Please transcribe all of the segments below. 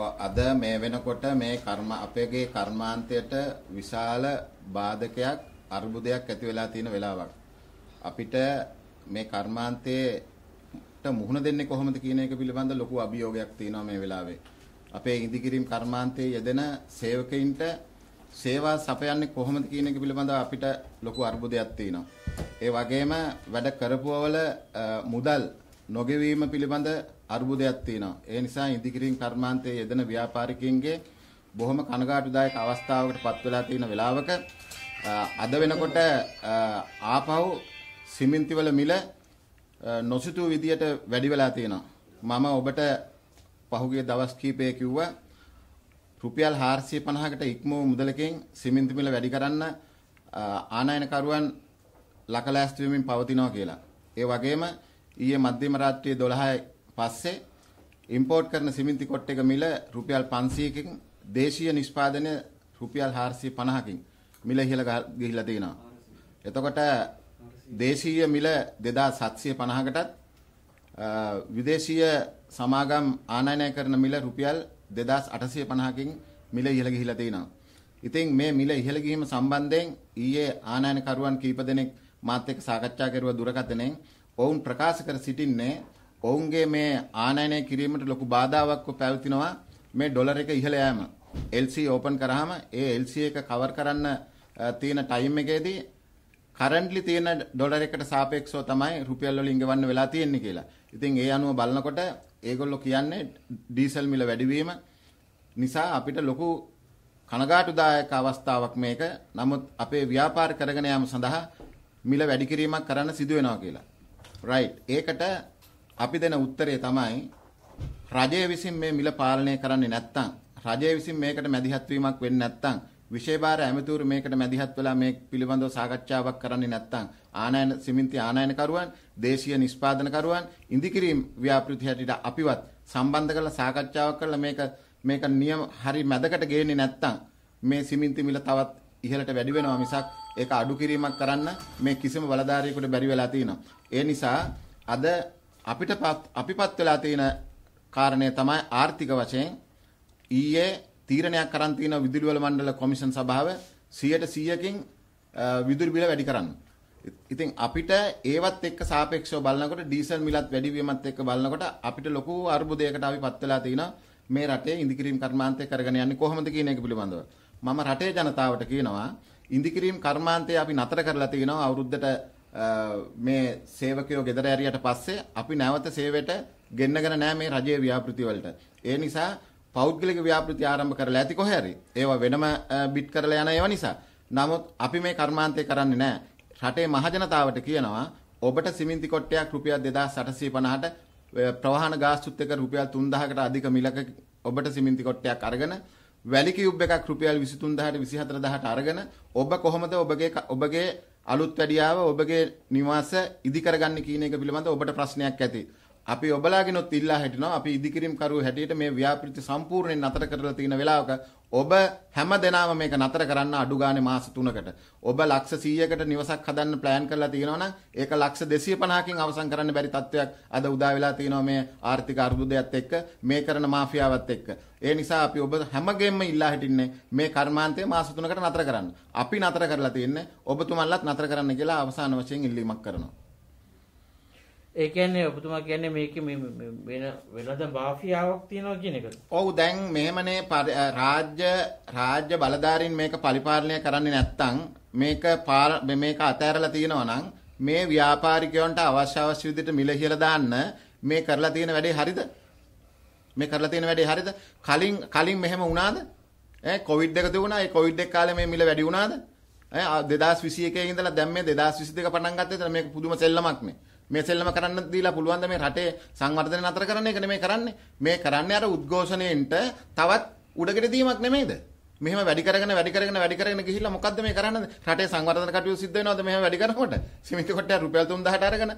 අද මේ වෙනකොට මේ කර්ම අපේගේ කර්මාන්තයට විශාල බාධකයක් අර්බුදයක් ඇති වෙලා තියෙන වෙලාවක්. අපිට මේ කර්මාන්තයට මුහුණ දෙන්නේ කොහොමද කියන එක පිළිබඳ ලොකු අභියෝගයක් තියෙනවා මේ වෙලාවේ. අපේ ඉදිකිරීම් කර්මාන්තයේ යෙදෙන සේවකයින්ට සේවා සපයන්නේ කොහොමද කියන එක පිළිබඳ අපිට ලොකු අර්බුදයක් තියෙනවා. ඒ වගේම වැඩ කරපුවවල මුදල් නොගෙවීම පිළිබඳ අර්බුදයක් තියෙනවා. ඒ නිසා ඉදිකිරීම් කර්මාන්තයේ යෙදෙන ව්‍යාපාරිකයින්ගේ බොහොම කනගාටුදායක අවස්ථාවකට පත් වෙලා තියෙන වෙලාවක අද වෙනකොට ආපහු සිමෙන්තිවල මිල නොසිතූ විදියට වැඩි වෙලා තියෙනවා. මම ඔබට පහුගිය දවස් කීපයේ කිව්වා රුපියල් 450කට ඉක්ම වූ මුදලකින් සිමෙන්ති මිල වැඩි කරන්න ආනයනකරුවන් ලකලෑස්තු වෙමින් පවතිනවා කියලා. ඒ වගේම ඊයේ මධ්‍යම රාත්‍රියේ 12 පස්සේ ඉම්පෝට් කරන සිමෙන්ති කොට්ටේක මිල රුපියල් 500කින් දේශීය නිෂ්පාදනය රුපියල් 450කින් මිල ඉහළ ගිහිලා තියෙනවා. එතකොට දේශීය මිල 2750කටත් විදේශීය සමාගම් ආනයනය කරන මිල රුපියල් 2850කින් මිල ඉහළ ගිහිලා තියෙනවා. ඉතින් මේ මිල ඉහළ ගිහිම සම්බන්ධයෙන් ඊයේ ආනයනකරුවන් කීප දෙනෙක් මාත් එක්ක සාකච්ඡා කරුවා දුරකථනයෙන් ඔවුන් ප්‍රකාශ කර සිටින්නේ ඔවුන්ගේ මේ ආනයනය කිරීමට ලොකු බාධාවක්ව පැවතිනවා මේ ඩොලර් එක ඉහළ යෑම. LC ඕපන් කරාම ඒ LC එක කවර් කරන්න තියෙන ටයිම් එකේදී කරන්ට්ලි තියෙන ඩොලර් එකට සාපේක්ෂව තමයි රුපියල් වලින් ගෙවන්න වෙලා තියෙන්නේ කියලා. ඉතින් ඒ අනුව බලනකොට ඒගොල්ලෝ කියන්නේ ඩීසල් මිල වැඩිවීම නිසා අපිට ලොකු කනගාටුදායක අවස්ථාවක් මේක. නමුත් අපේ ව්‍යාපාර කරගෙන යාම සඳහා මිල වැඩි කිරීමක් කරන්න සිදු වෙනවා කියලා. right ඒකට අපි දෙන උත්තරය තමයි රජය විසින් මේ මිල පාලනය කරන්නේ නැත්නම් රජය විසින් මේකට මැදිහත් වීමක් වෙන්නේ නැත්නම් විශේෂභාර ඇමතිවරු මේකට මැදිහත් වෙලා මේ පිළිබඳව සාකච්ඡාවක් කරන්නේ නැත්නම් ආනයන සිමෙන්ති ආනයනකරුවන් දේශීය නිෂ්පාදනකරුවන් ඉදිකිරීම් ව්‍යාපෘති හැටියට අපිවත් සම්බන්ධ කරලා සාකච්ඡාවක් කරලා මේක මේක නියම හරි මැදකට ගේන්නේ නැත්නම් මේ සිමෙන්ති මිල තවත් ඉහළට වැඩි වෙනවා මිසක් ඒක අඩු කිරීමක් කරන්න මේ කිසිම බලධාරියෙකුට බැරි වෙලා තියෙනවා. ඒ නිසා අද අපිටපත් අපිපත් වෙලා තියෙන කාරණය තමයි ආර්ථික වශයෙන් ඊයේ තීරණයක් කරන් තියෙන විදුලි වල මණ්ඩල කොමිෂන් සභාව 100%කින් විදුලි බිල වැඩි කරන්න. ඉතින් අපිට ඒවත් එක්ක සාපේක්ෂව බලනකොට ඩීසල් මිලත් වැඩි වීමත් එක්ක බලනකොට අපිට ලොකු අර්බුදයකට අපිපත් වෙලා තිනවා මේ රටේ ඉඳිකිරීම් කර්මාන්තය කරගෙන යන්නේ කොහොමද කියන එක පිළිබඳව. මම රටේ ජනතාවට කියනවා ඉඳිකිරීම් කර්මාන්තය අපි නතර කරලා තිනවා අවුරුද්දට මේ සේවකයෝ ගෙදර ඇරියට පස්සේ අපි නැවත සේවයට ගෙන්නගෙන නෑ මේ රජයේ ව්‍යාපෘති වලට. ඒ නිසා පෞද්ගලික ව්‍යාපෘති ආරම්භ කරලා ඇති කොහේ හරි. ඒවා වෙනම බිට් කරලා යන ඒවා නිසා. නමුත් අපි මේ කර්මාන්තය කරන්නේ නෑ. රටේ මහජනතාවට කියනවා ඔබට සිමෙන්ති කොට්ටයක් රුපියල් 2850ට ප්‍රවාහන ගාස්තුත් එක රුපියල් 3000කට අධික මිලක ඔබට සිමෙන්ති කොට්ටයක් අරගෙන වැලි කියුබ් එකක් රුපියල් 23000ට 24000ට අරගෙන ඔබ කොහොමද ඔබගේ ඔබගේ අලුත් වැඩියාව ඔබගේ නිවාස ඉදි කරගන්නේ කියන එක පිළිබඳව ඔබට ප්‍රශ්නයක් ඇති. අපි ඔබලාගෙනොත් ඉල්ලා හිටිනවා අපි ඉදිකිරීම් කරුව හැටියට මේ ව්‍යාපෘති සම්පූර්ණයෙන් නතර කරලා තියෙන වෙලාවක ඔබ හැම දෙනාම මේක නතර කරන්න අඩු ගානේ මාස 3කට ඔබ ලක්ෂ 100කට නිවසක් හදන්න ප්ලෑන් කරලා තියෙනවා නම් ඒක ලක්ෂ 250කින් අවසන් කරන්න බැරි තත්වයක් අද උදා වෙලා තියෙනවා මේ ආර්ථික අර්බුදයත් එක්ක මේ කරන මාෆියාවත් එක්ක ඒ නිසා අපි ඔබ හැමගෙම ඉල්ලා හිටින්නේ මේ කර්මාන්තය මාස 3කට නතර කරන්න අපි නතර කරලා තියෙන්නේ ඔබතුමන්ලත් නතර කරන්න කියලා අවසාන වශයෙන් ඉල්ලීමක් කරනවා ඒකන්නේ ඔබතුමා කියන්නේ මේක වෙන වෙනද මාෆියාවක් තියෙනවා කියන එක. ඔව් දැන් මෙහෙමනේ රාජ්‍ය රාජ්‍ය බලධාරීන් මේක පරිපාලනය කරන්නේ නැත්තම් මේක මේක අතහැරලා තියෙනවා නම් මේ ව්‍යාපාරිකයන්ට අවශ්‍ය අවශ්‍ය විදිහට මිල කියලා දාන්න මේ කරලා තියෙන වැඩේ හරිද? මේ කරලා තියෙන වැඩේ හරිද? කලින් කලින් මෙහෙම වුණාද? ඈ කොවිඩ් එක දුණා. ඒ කොවිඩ් එක කාලේ මේ මිල වැඩි වුණාද? ඈ 2021 ඉඳලා දැන් මේ 2022 පටන් ගත්තේ එතන මේක පුදුම සෙල්ලමක් නේ. මේ සෙල්ලම කරන්න දීලා පුළුවන් මේ රටේ සංවර්ධනය නතර කරන එක නෙමෙයි කරන්නේ. මේ කරන්නේ අර උද්ඝෝෂණයෙන්ට තවත් උඩකට දීමක් නෙමෙයිද? මෙහෙම වැඩි කරගෙන වැඩි කරගෙන වැඩි කරගෙන ගිහිල්ලා මොකද්ද මේ කරන්නේ? රටේ සංවර්ධන කටයුතු සිද්ධ වෙනවද මෙහෙම වැඩි කරනකොට? සිමිති කොටය රුපියල් 3000ට අරගෙන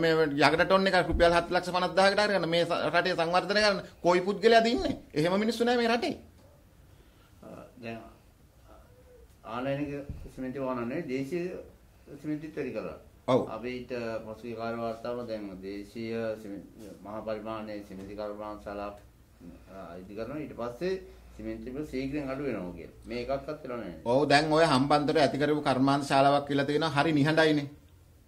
මේ යකඩ ටොන් එකක් රුපියල් 750000කට අරගෙන මේ රටේ සංවර්ධනය කරන කොයි පුද්ගලයාද ඉන්නේ? එහෙම මිනිස්සු නෑ මේ රටේ. දැන් ආලයනික සිමිති වහනනේ දේශීය සිමිති තරිකලා ඔව් අපිට පසුගිය කාල වාර්තාවල දැන් දේශීය මහා පරිමාණයේ සිමෙන්ති කර්මාන්තශාලා ඉදි කරනවා ඊට පස්සේ සිමෙන්ති බිල සීග්‍රෙන් අඩු වෙනවා කියලා. මේ එකක්වත් වෙලා නැහැ. ඔව් දැන් ඔය හම්බන්තොට ඇති කරපු කර්මාන්තශාලාවක් කියලා තියෙනවා. හරි නිහඬයිනේ.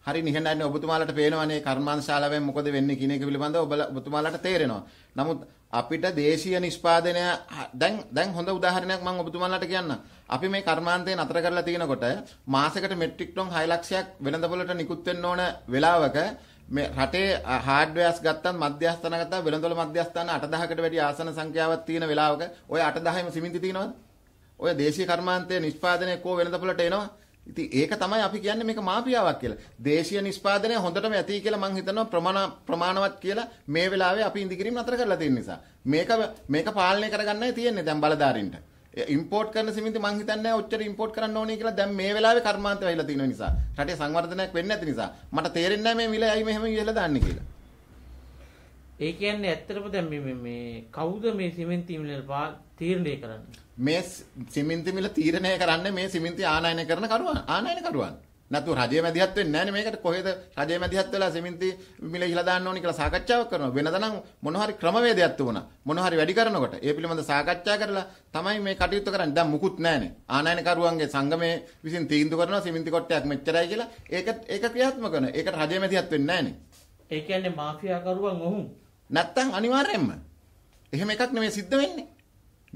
හරි නිහඬයිනේ ඔබතුමාලට පේනවනේ කර්මාන්තශාලාවෙන් මොකද වෙන්නේ කියන එක පිළිබඳව ඔබතුමාලට තේරෙනවා. නමුත් අපිට දේශීය නිෂ්පාදනය දැන් දැන් හොඳ උදාහරණයක් මම ඔබතුමාලට කියන්නම්. අපි මේ කර්මාන්තේ නතර කරලා තියෙනකොට මාසෙකට මෙට්‍රික් ටොන් 6 ලක්ෂයක් වෙළඳපොළට නිකුත් වෙන්න ඕන වෙලාවක මේ රටේ හાર્ඩ්වෙයාස් ගත්තත් මධ්‍යස්ථාන ගත්තා වෙළඳපොළ මධ්‍යස්ථාන 8000කට වැඩි ආසන සංඛ්‍යාවක් තියෙන වෙලාවක ওই 8000ම සිමින්ති තියෙනවද? ඔය දේශීය කර්මාන්තයේ නිෂ්පාදනය කෝ වෙළඳපොළට එනවා? ඉතින් ඒක තමයි අපි කියන්නේ මේක මාපියාවක් කියලා. දේශීය නිෂ්පාදනය හොඳටම ඇති කියලා මම හිතනවා ප්‍රමාණ ප්‍රමාණවත් කියලා මේ වෙලාවේ අපි ඉඳිගිරීම නතර කරලා තියෙන නිසා. මේක මේක පාලනය කරගන්නයි තියෙන්නේ දැන් බලධාරීන්ට. ඉම්පෝට් කරන සිමෙන්ති මම හිතන්නේ ඔච්චර ඉම්පෝට් කරන්න ඕනේ කියලා දැන් මේ වෙලාවේ කර්මාන්තය වෙලා තියෙන නිසා. රටේ සංවර්ධනයක් වෙන්නේ නැති නිසා. මට තේරෙන්නේ නැහැ මේ මිල ඇයි මෙහෙම ඉහළ දාන්නේ කියලා. ඒ කියන්නේ ඇත්තටම දැන් මේ මේ කවුද මේ සිමෙන්ති මිල තීරණය කරන්නේ? මේ සිමෙන්ති මිල තීරණය කරන්නේ මේ සිමෙන්ති ආනයන කරන කරුවන් ආනයන කරුවන්. නැතුව රජය මැදිහත් වෙන්නේ නැහැ නේ මේකට කොහෙද රජය මැදිහත් වෙලා සිමෙන්ති මිල ඉහලා දාන්න ඕනි කියලා සාකච්ඡාවක් කරනවා වෙනදනම් මොන හරි ක්‍රමවේදයක් තිබුණා මොන හරි වැඩි කරනකොට ඒ පිළිබඳ සාකච්ඡා කරලා තමයි මේ කටයුතු කරන්නේ දැන් මුකුත් නැහැනේ ආනයන කරුවන්ගේ සංගමයේ විසින් තීන්දුව කරනවා සිමෙන්ති කොටයක් මෙච්චරයි කියලා ඒක ඒක ක්‍රියාත්මක කරනවා ඒකට රජය මැදිහත් වෙන්නේ නැහැනේ ඒ කියන්නේ මාෆියා කරුවන් ඔහු නැත්තම් අනිවාර්යෙන්ම එහෙම එකක් නෙමෙයි සිද්ධ වෙන්නේ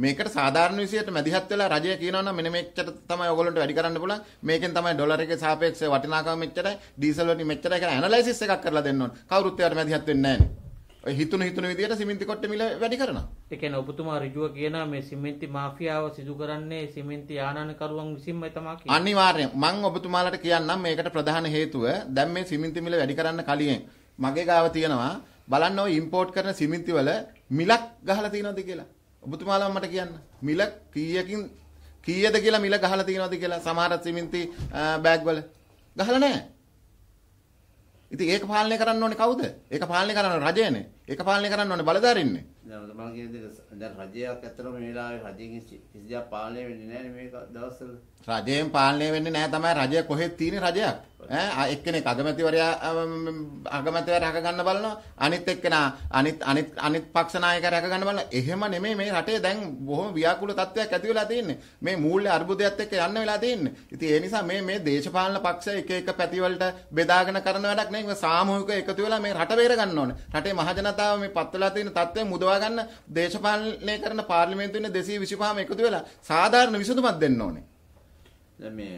මේකට සාධාරණ විසියට මැදිහත් වෙලා රජය කියනවා නම් මෙන්න මෙච්චර තමයි ඔයගොල්ලන්ට වැඩි කරන්න පුළුවන්. මේකෙන් තමයි ඩොලර් එකේ සාපේක්ෂව වටිනාකම මෙච්චරයි, ඩීසල් වලින් මෙච්චරයි කියලා ඇනලයිසිස් එකක් කරලා දෙන්න ඕන. කවුරුත් ඒකට මැදිහත් වෙන්නේ නැහැ. ඔය හිතුණු හිතුණු විදියට සිමෙන්ති කොට්ට මිල වැඩි කරනවා. ඒ කියන්නේ ඔබතුමා ඍජුව කියනවා මේ සිමෙන්ති මාෆියාව සිදු කරන්නේ සිමෙන්ති ආනනකරුවන් විසින්මයි තමයි කියන්නේ. අනිවාර්යෙන් මම ඔබතුමාලට කියන්නම් මේකට ප්‍රධාන හේතුව දැන් මේ සිමෙන්ති මිල වැඩි කරන්න කලින් මගේ ගාව තියෙනවා බලන්න ඔය ඉම්පෝට් කරන සිමෙන්ති වල මිලක් ගහලා තියෙනවද කියලා. ඔබතුමාලා මට කියන්න මිල කීයකින් කීයද කියලා මිල ගහලා තියෙනවද කියලා සමහර සිමෙන්ති බෑග් වල ගහලා නැහැ. ඉතින් ඒක පාලනය කරන්න ඕනේ කවුද? ඒක පාලනය කරන්න රජයනේ. ඒක පාලනය කරන්න ඕනේ බලධාරීන්නේ. මම කියන දේ දැන් රජයක් ඇත්තටම මේ වෙලාවේ රජයෙන් කිසිදයක් පාලනය වෙන්නේ නැහැ මේක දවස්වල. රජයෙන් පාලනය වෙන්නේ නැහැ තමයි රජය කොහෙද තියෙන්නේ රජයක්. ඈ එක්කෙනෙක් අගමැතිවරයා අගමැතිවරයා රැක ගන්න බලනවා. අනිත් එක්කෙනා අනිත් අනිත් අනිත් පක්ෂ නායකයා රැක ගන්න බලනවා. එහෙම නෙමෙයි මේ රටේ දැන් බොහොම ව්‍යාකූල තත්ත්වයක් ඇති වෙලා තියෙන්නේ. මේ මූල්‍ය අර්බුදයත් එක්ක යන්න වෙලා තියෙන්නේ. ඉතින් ඒ නිසා මේ මේ දේශපාලන පක්ෂ එක එක පැතිවලට බෙදාගෙන කරන වැඩක් නෙවෙයි. සාමූහික එකතු වෙලා මේ රට බේර ගන්න ඕනේ. රටේ මහජනතාව මේ පත් වෙලා තියෙන තත්ත්වය මුදවා ලබා ගන්න දේශපාලනය කරන පාර්ලිමේන්තුවේ 225ම එකතු වෙලා සාධාරණ විසඳුමක් දෙන්න ඕනේ. දැන් මේ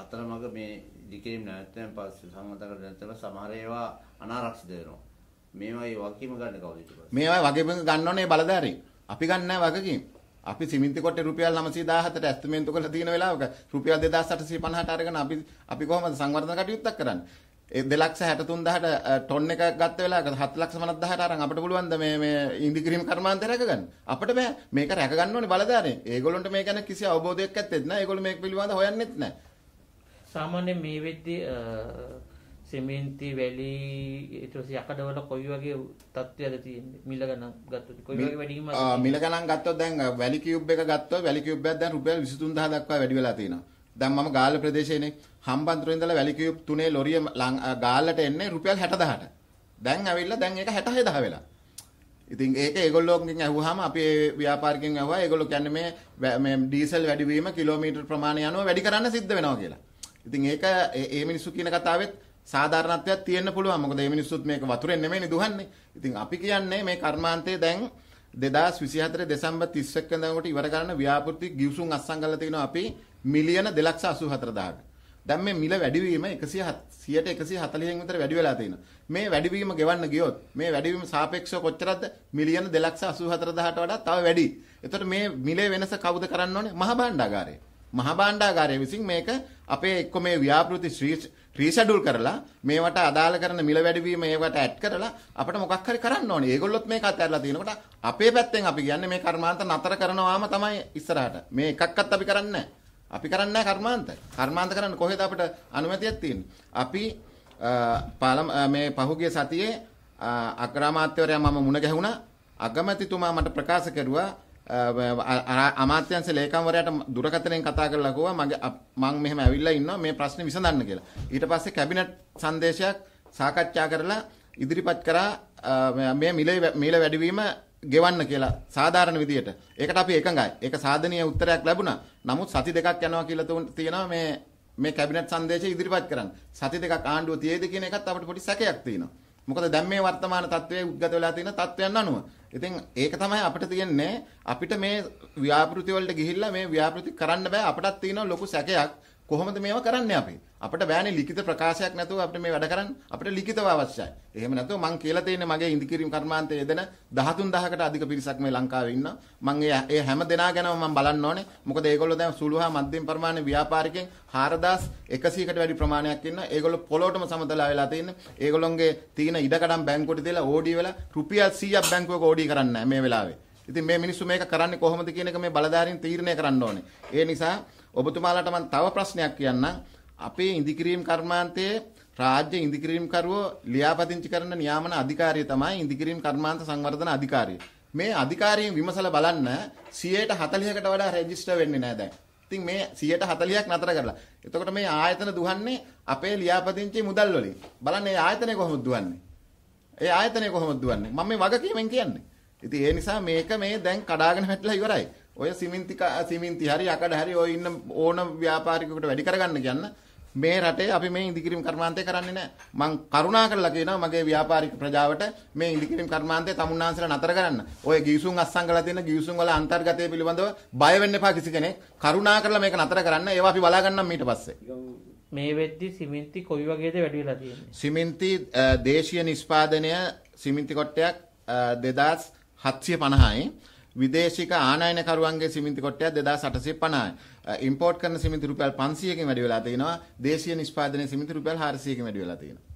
අතරමඟ මේ දිකේම් නැත්නම් පස්සේ සම්මතකට නැත්නම් සමහර ඒවා අනාරක්ෂිත වෙනවා. මේවායි වගකීම ගන්න කවුද ඊට පස්සේ? මේවායි වගකීම ගන්න ඕනේ බලධාරීන්. අපි ගන්න නැහැ වගකීම. අපි සිමෙන්ති කොටේ රුපියල් 917ට ඇස්තමේන්තු කරලා තියෙන වෙලාවක රුපියල් 2850ට අරගෙන අපි අපි කොහොමද සංවර්ධන කටයුත්තක් කරන්නේ? දෙලක්ෂ හැටතුන් දහට ටොන් එක ගත්ත වෙලාක හත් ලක්ෂ මනත් දහට අරන් අපට පුළුවන්ද මේ මේ ඉදිකිරීම කර්මාන්තය රැකගන්න අපට බෑ මේක රැකගන්න ඕනේ බලධාරීන් ඒගොල්ලන්ට මේ ගැන කිසි අවබෝධයක් ඇත්තෙත් නැහැ ඒගොල්ලෝ මේක පිළිබඳව හොයන්නෙත් නැහැ සාමාන්‍යයෙන් මේ වෙද්දී සිමෙන්ති වැලි ඊට පස්සේ යකඩවල කොයි වගේ තත්ත්වයක්ද තියෙන්නේ මිල ගණන් ගත්තොත් කොයි වගේ වැඩි වීමක්ද මිල ගණන් ගත්තොත් දැන් වැලි කියුබ් එක ගත්තොත් වැලි කියුබ් එකක් දැන් රුපියල් 23000 දක්වා වැඩි වෙලා තියෙනවා දැන් මම ගාල්ල ප්‍රදේශයේනේ හම්බන්තොට ඉඳලා වැලිකියුප් තුනේ ලොරිය ගාල්ලට එන්නේ රුපියල් 60000ට. දැන් ඇවිල්ලා දැන් ඒක 67000 වෙලා. ඉතින් ඒක ඒගොල්ලෝගෙන් ඇහුවාම අපි ඒ ව්‍යාපාරිකයන් ඇහුවා ඒගොල්ලෝ කියන්නේ මේ මේ ඩීසල් වැඩි වීම කිලෝමීටර් ප්‍රමාණය අනුව වැඩි කරන්න සිද්ධ වෙනවා කියලා. ඉතින් ඒක ඒ මිනිස්සු කියන කතාවෙත් සාධාරණත්වයක් තියෙන්න පුළුවන්. මොකද මේ මිනිස්සුත් මේක වතුරෙන් නෙමෙයිනේ දුහන්නේ. ඉතින් අපි කියන්නේ මේ කර්මාන්තයේ දැන් 2024 දෙසැම්බර් 31 වෙනිදාට ඉවර කරන ව්‍යාපෘති ගිවිසුම් අත්සන් කරලා තිනවා අපි මිලියන 284000ක. දැන් මේ මිල වැඩිවීම 100ට 140න් විතර වැඩි වෙලා තිනවා. මේ වැඩිවීම ගෙවන්න ගියොත් මේ වැඩිවීම සාපේක්ෂව කොච්චරද? මිලියන 284000ට වඩා තව වැඩි. එතකොට මේ මිලේ වෙනස කවුද කරන්න ඕනේ? මහ භාණ්ඩාගාරය. මහ භාණ්ඩාගාරය විසින් මේක අපේ එක්ක මේ ව්‍යාපෘති රීෂෙඩියුල් කරලා මේවට අදාළ කරන මිල වැඩිවීම ඒවට ඇඩ් කරලා අපිට මොකක් හරි කරන්න ඕනේ. ඒගොල්ලොත් මේක අත්හැරලා තිනකොට අපේ පැත්තෙන් අපි කියන්නේ මේ කර්මාන්ත නතර කරනවාම තමයි ඉස්සරහට. මේ එකක්වත් අපි කරන්නේ නැහැ. අපි කරන්නේ නැහැ කර්මාන්ත. කර්මාන්ත කරන්න කොහෙද අපිට අනුමැතියක් තියෙන්නේ? අපි මේ පහුගිය සතියේ අග්‍රාමාත්‍යවරයා මම මුණ ගැහුණා. අගමැතිතුමා මට ප්‍රකාශ කරුවා අමාත්‍යංශ ලේකම්වරයාට දුරකථනයෙන් කතා කරලා කිව්වා මගේ මම මෙහෙම ඇවිල්ලා ඉන්නවා මේ ප්‍රශ්නේ විසඳන්න කියලා. ඊට පස්සේ කැබිනට් සංදේශයක් සාකච්ඡා කරලා ඉදිරිපත් කරා මේ මිල මිල වැඩිවීම ගෙවන්න කියලා සාධාරණ විදියට. ඒකට අපි එකඟයි. ඒක සාධනීය උත්තරයක් ලැබුණා. නමුත් සති දෙකක් යනවා කියලා තියෙනවා මේ මේ කැබිනට් සංදේශය ඉදිරිපත් කරන්න. සති දෙකක් ආණ්ඩුව තියේද කියන එකත් අපිට පොඩි සැකයක් තියෙනවා. මොකද දැන් මේ වර්තමාන තත්ත්වයේ උද්ගත වෙලා තියෙන තත්ත්වයන් අනුව. ඉතින් ඒක තමයි අපිට තියෙන්නේ අපිට මේ ව්‍යාපෘති වලට ගිහිල්ලා මේ ව්‍යාපෘති කරන්න බෑ අපටත් තියෙන ලොකු සැකයක්. කොහොමද මේවා කරන්නේ අපි? අපිට බෑනේ ලිඛිත ප්‍රකාශයක් නැතුව අපිට මේ වැඩ කරන්න. අපිට ලිඛිතව අවශ්‍යයි. එහෙම නැතුව මං කියලා තියෙන මගේ ඉන්දිකිරීම් කර්මාන්තයේ යෙදෙන 13000කට අධික පිරිසක් මේ ලංකාවේ ඉන්නවා. මං ඒ ඒ හැම දෙනා ගැනම මං බලන්න ඕනේ. මොකද ඒගොල්ලෝ දැන් සුළුහා මධ්‍යම ප්‍රමාණය ව්‍යාපාරිකෙන් 4100කට වැඩි ප්‍රමාණයක් ඉන්නවා. ඒගොල්ලෝ පොළොටම සමතලා වෙලා තින්නේ. ඒගොල්ලොන්ගේ තියෙන ඉඩකඩම් බැංකුවට දාලා ඕඩී වෙලා රුපියල් 100ක් බැංකුවක ඕඩී කරන්නේ මේ වෙලාවේ. ඉතින් මේ මිනිස්සු මේක කරන්නේ කොහොමද කියන එක මේ බලධාරීන් තීරණය කරන්න ඕනේ. ඒ නිසා ඔබතුමාලට මම තව ප්‍රශ්නයක් කියන්නම්. අපේ ඉදිකිරීම් කර්මාන්තයේ රාජ්‍ය ඉදිකිරීම් කරුවෝ ලියාපදිංචි කරන නියාමන අධිකාරිය තමයි ඉදිකිරීම් කර්මාන්ත සංවර්ධන අධිකාරිය. මේ අධිකාරීන් විමසලා බලන්න 140කට වඩා රෙජිස්ටර් වෙන්නේ නැහැ දැන්. ඉතින් මේ 140ක් නතර කරලා. එතකොට මේ ආයතන දුහන්නේ අපේ ලියාපදිංචි මුදල් වලින්. බලන්න මේ ආයතනය කොහොමද දුවන්නේ? ඒ ආයතනය කොහොමද දුවන්නේ? මම මේ වගකීමෙන් කියන්නේ. ඉතින් ඒ නිසා මේක මේ දැන් කඩාගෙන වැටලා ඉවරයි. ඔය සිමෙන්ති සිමෙන්ති හරි අකඩ හරි ඔය ඉන්න ඕන ව්‍යාපාරිකයෙකුට වැඩි කරගන්න කියන්න මේ රටේ අපි මේ ඉදිකිරීම කර්මාන්තය කරන්නේ නැහැ. මං කරුණා කරලා කියනවා මගේ ව්‍යාපාරික ප්‍රජාවට මේ ඉදිකිරීම කර්මාන්තය තමුන්නාන්සලා නතර කරන්න. ඔය ගිවිසුම් අස්සන් කරලා තියෙන ගිවිසුම් වල අන්තර්ගතය පිළිබඳව බය වෙන්න එපා කිසි කෙනෙක්. කරුණා කරලා මේක නතර කරන්න. ඒවා අපි බලා ගන්නම් ඊට පස්සේ. මේ වෙද්දි සිමෙන්ති කොයි වගේද වැඩි වෙලා තියෙන්නේ? සිමෙන්ති දේශීය නිෂ්පාදනය සිමෙන්ති කොටයක් 2750යි. විදේශික ආනයනකරුවන්ගේ සිමෙන්ති කොට්ටයක් 2850යි. ඉම්පෝට් කරන සිමෙන්ති රුපියල් 500කින් වැඩි වෙලා තිනවා. දේශීය නිෂ්පාදනයේ සිමෙන්ති රුපියල් 400කින් වැඩි වෙලා තිනවා.